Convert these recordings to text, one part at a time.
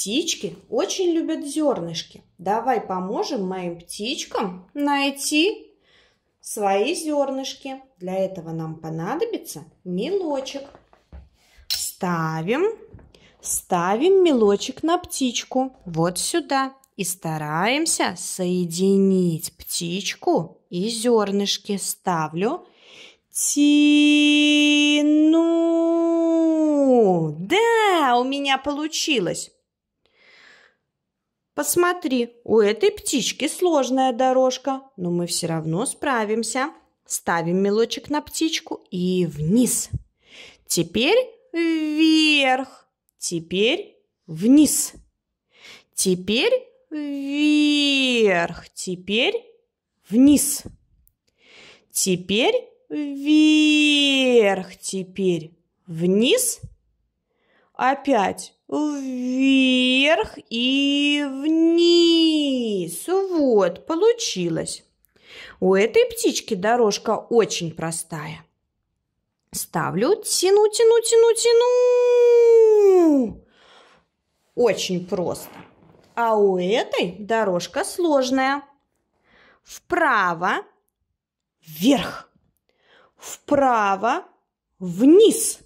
Птички очень любят зернышки. Давай поможем моим птичкам найти свои зернышки. Для этого нам понадобится мелочек. Ставим, ставим мелочек на птичку вот сюда. И стараемся соединить птичку и зернышки. Ставлю тяну. Да, у меня получилось. Посмотри, у этой птички сложная дорожка, но мы все равно справимся. Ставим мелочек на птичку и вниз. Теперь вверх. Теперь вниз. Теперь вверх. Теперь вниз. Теперь вверх. Теперь вниз. Опять вверх и вниз. Вот, получилось. У этой птички дорожка очень простая. Ставлю, тяну, тяну, тяну, тяну. Очень просто. А у этой дорожка сложная. Вправо, вверх. Вправо, вниз.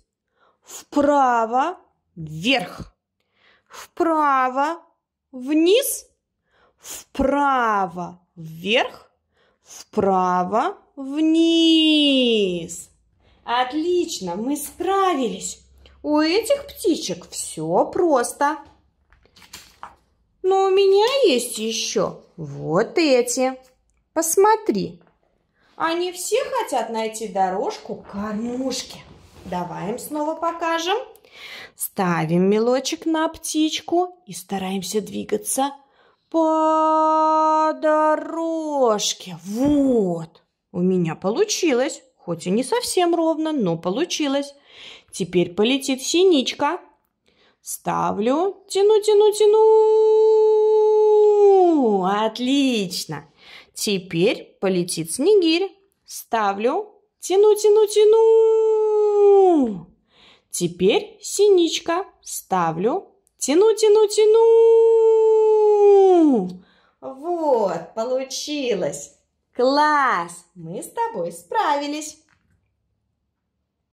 Вправо, вверх вправо, вниз, вправо, вверх, вправо, вниз. Отлично, мы справились. У этих птичек все просто. Но у меня есть еще вот эти. Посмотри. Они все хотят найти дорожку к кормушке. Давай им снова покажем. Ставим мелочек на птичку и стараемся двигаться по дорожке. Вот, у меня получилось. Хоть и не совсем ровно, но получилось. Теперь полетит синичка. Ставлю, тяну, тяну, тяну. Отлично. Теперь полетит снегирь. Ставлю, тяну, тяну, тяну. Теперь синичка. Ставлю. Тяну, тяну, тяну. Вот, получилось. Класс! Мы с тобой справились.